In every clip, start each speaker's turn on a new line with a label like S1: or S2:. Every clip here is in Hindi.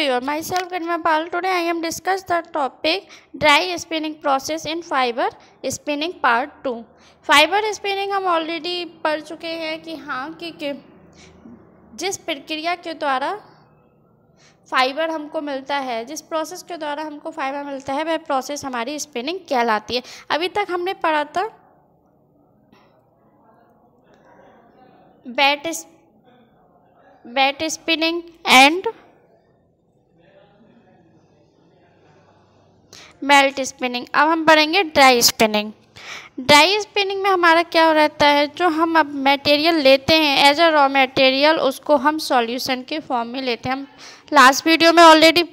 S1: प्योर माई सेल्फ गणमा Pal today I am discuss the topic dry spinning process in fiber spinning part two fiber spinning हम ऑलरेडी पढ़ चुके हैं कि हाँ कि जिस प्रक्रिया के द्वारा फाइबर हमको मिलता है जिस प्रोसेस के द्वारा हमको फाइबर मिलता है वह प्रोसेस हमारी स्पिनिंग कहलाती है अभी तक हमने पढ़ा था wet wet spinning and melt spinning अब हम पढ़ेंगे ड्राई स्पिनिंग ड्राई स्पिनिंग में हमारा क्या रहता है जो हम अब मटेरियल लेते हैं एज अ रॉ मटेरियल उसको हम सॉल्यूशन के फॉर्म में लेते हैं हम लास्ट वीडियो में ऑलरेडी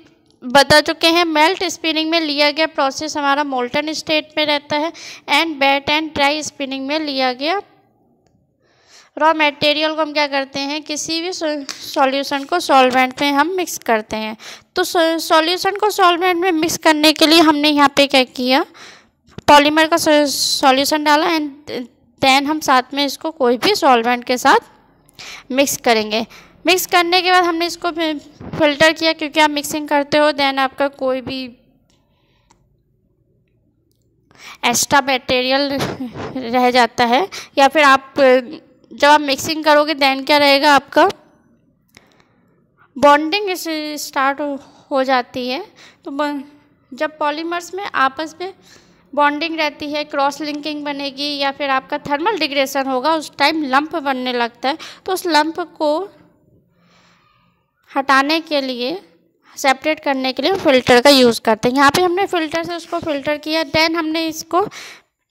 S1: बता चुके हैं मेल्ट स्पिनिंग में लिया गया प्रोसेस हमारा मोल्टन स्टेट में रहता है and wet and dry spinning में लिया गया रॉ मटेरियल को हम क्या करते हैं किसी भी सॉल्यूशन को सॉल्वेंट में हम मिक्स करते हैं तो सॉल्यूशन को सॉल्वेंट में मिक्स करने के लिए हमने यहाँ पे क्या किया पॉलीमर का सॉल्यूशन डाला एंड देन हम साथ में इसको कोई भी सॉल्वेंट के साथ मिक्स करेंगे मिक्स करने के बाद हमने इसको फिल्टर किया क्योंकि आप मिक्सिंग करते हो देन आपका कोई भी एक्स्ट्रा मटेरियल रह जाता है या फिर आप जब आप मिक्सिंग करोगे देन क्या रहेगा आपका बॉन्डिंग स्टार्ट हो जाती है तो जब पॉलीमर्स में आपस में बॉन्डिंग रहती है क्रॉस लिंकिंग बनेगी या फिर आपका थर्मल डिग्रेशन होगा उस टाइम लंप बनने लगता है तो उस लंप को हटाने के लिए सेपरेट करने के लिए फिल्टर का यूज़ करते हैं यहाँ पे हमने फिल्टर से उसको फिल्टर किया देन हमने इसको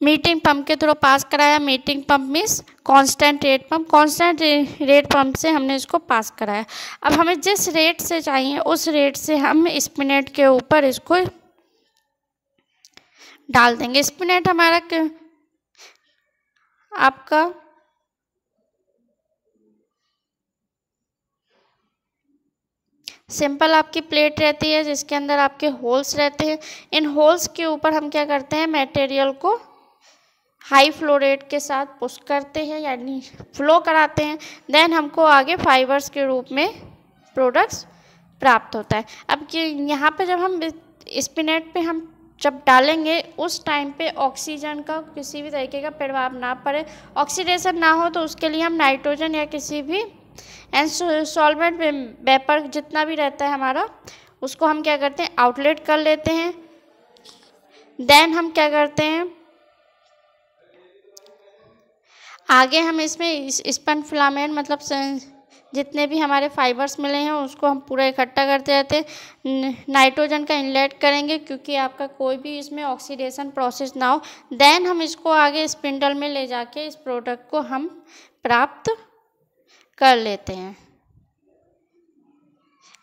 S1: मीटिंग पंप के थ्रू पास कराया metering pump means constant rate pump constant rate pump से हमने इसको पास कराया अब हमें जिस रेट से चाहिए उस रेट से हम स्पिनेट के ऊपर इसको डाल देंगे स्पिनेट हमारा आपका सिंपल आपकी प्लेट रहती है जिसके अंदर आपके होल्स रहते हैं इन होल्स के ऊपर हम क्या करते हैं मटेरियल को हाई फ्लो रेट के साथ पुश करते हैं यानी फ्लो कराते हैं देन हमको आगे फाइबर्स के रूप में प्रोडक्ट्स प्राप्त होता है अब यहाँ पे जब हम स्पिनेट पे हम जब डालेंगे उस टाइम पे ऑक्सीजन का किसी भी तरीके का प्रभाव ना पड़े ऑक्सीडेशन ना हो तो उसके लिए हम नाइट्रोजन या किसी भी एन सॉल्वेंट वेपर जितना भी रहता है हमारा उसको हम क्या करते हैं आउटलेट कर लेते हैं देन हम क्या करते हैं आगे हम इसमें स्पन इस, फिलामेंट मतलब जितने भी हमारे फाइबर्स मिले हैं उसको हम पूरा इकट्ठा करते रहते हैं नाइट्रोजन का इनलेट करेंगे क्योंकि आपका कोई भी इसमें ऑक्सीडेशन प्रोसेस ना हो देन हम इसको आगे स्पिंडल में ले जाके इस प्रोडक्ट को हम प्राप्त कर लेते हैं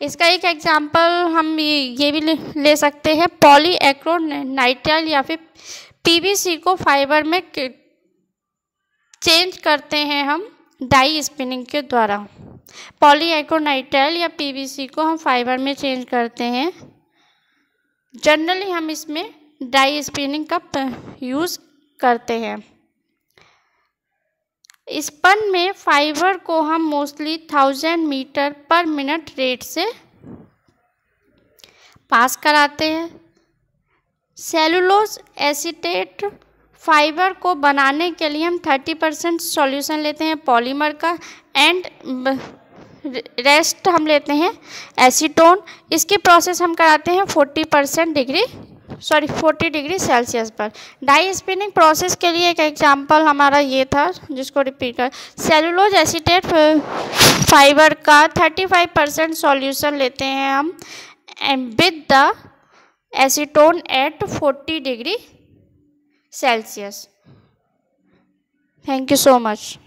S1: इसका एक एग्जांपल हम ये भी ले सकते हैं पॉली एक्रो नाइट्राइल या फिर पीवीसी को फाइबर में चेंज करते हैं हम डाई स्पिनिंग के द्वारा पॉलीएकोनाइटाइल या पीवीसी को हम फाइबर में चेंज करते हैं जनरली हम इसमें डाई स्पिनिंग का यूज़ करते हैं स्पन में फाइबर को हम mostly thousand metre per minute rate से पास कराते हैं सेलुलोज एसिटेट फाइबर को बनाने के लिए हम थर्टी परसेंट सॉल्यूशन लेते हैं पॉलीमर का एंड रेस्ट हम लेते हैं एसीटोन इसकी प्रोसेस हम कराते हैं forty percent degree sorry forty degree Celsius पर डाई स्पिनिंग प्रोसेस के लिए एक एग्जांपल हमारा ये था जिसको रिपीट कर सेलुलोज एसीटेट फाइबर का थर्टी फाइव परसेंट सॉल्यूशन लेते हैं हम with the acetone at forty degree Celsius. Thank you so much.